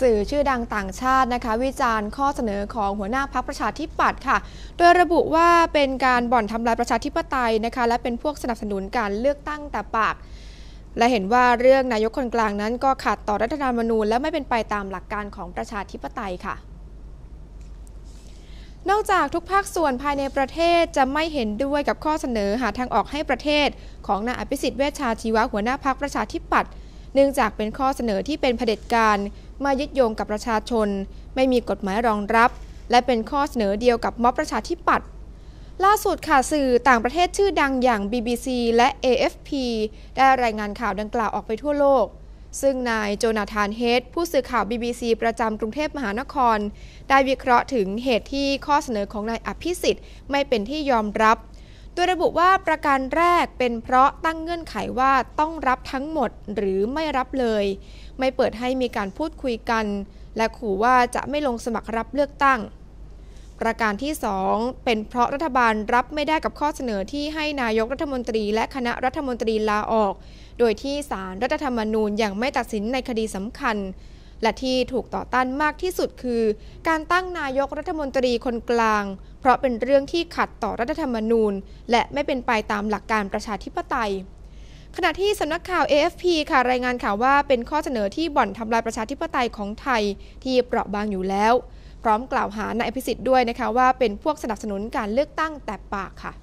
สื่อชื่อดังต่างชาตินะคะวิจารณ์ข้อเสนอของหัวหน้าพักประชาธิปัตย์ค่ะ โดยระบุว่าเป็นการบ่อนทำลายประชาธิปไตยนะคะและเป็นพวกสนับสนุนการเลือกตั้งแต่ปาก และเห็นว่าเรื่องนายกคนกลางนั้น ก็ขัดต่อรัฐธรรมนูญและไม่เป็นไปตามหลักการของประชาธิปไตยค่ะ นอกจากทุกภาคส่วนภายในประเทศจะไม่เห็นด้วยกับข้อเสนอหาทางออกให้ประเทศของนายอภิสิทธิ์เวชชาชีวะหัวหน้าพักประชาธิปัตย์เนื่องจากเป็นข้อเสนอที่เป็นเผด็จการมายึดโยงกับประชาชนไม่มีกฎหมายรองรับ และเป็นข้อเสนอเดียวกับม็อบประชาธิปัตย์ล่าสุดค่ะสื่อต่างประเทศชื่อดังอย่าง BBC และ AFP ได้รายงานข่าวดังกล่าวออกไปทั่วโลก ซึ่งนายโจนาธานเฮดผู้สื่อข่าว BBC ประจำกรุงเทพมหานคร ได้วิเคราะห์ถึงเหตุที่ข้อเสนอของนายอภิสิทธิ์ไม่เป็นที่ยอมรับโดยระบุว่าประการแรกเป็นเพราะตั้งเงื่อนไขว่าต้องรับทั้งหมดหรือไม่รับเลย ไม่เปิดให้มีการพูดคุยกัน และขู่ว่าจะไม่ลงสมัครรับเลือกตั้ง ประการที่ 2 เป็นเพราะรัฐบาลรับไม่ได้กับข้อเสนอที่ให้นายกรัฐมนตรีและคณะรัฐมนตรีลาออก โดยที่ศาลรัฐธรรมนูญยังไม่ตัดสินในคดีสำคัญและที่ถูกต่อต้านมากที่สุดคือ การตั้งนายกรัฐมนตรีคนกลาง เพราะเป็นเรื่องที่ขัดต่อรัฐธรรมนูญ และไม่เป็นไปตามหลักการประชาธิปไตย ขณะที่สำนักข่าว AFP ค่ะรายงานข่าวว่าเป็นข้อเสนอที่บ่อนทำลายประชาธิปไตยของไทย ที่เปราะบางอยู่แล้ว พร้อมกล่าวหานายพิสิทธิ์ด้วยนะคะว่าเป็นพวกสนับสนุนการเลือกตั้งแต่ปากค่ะ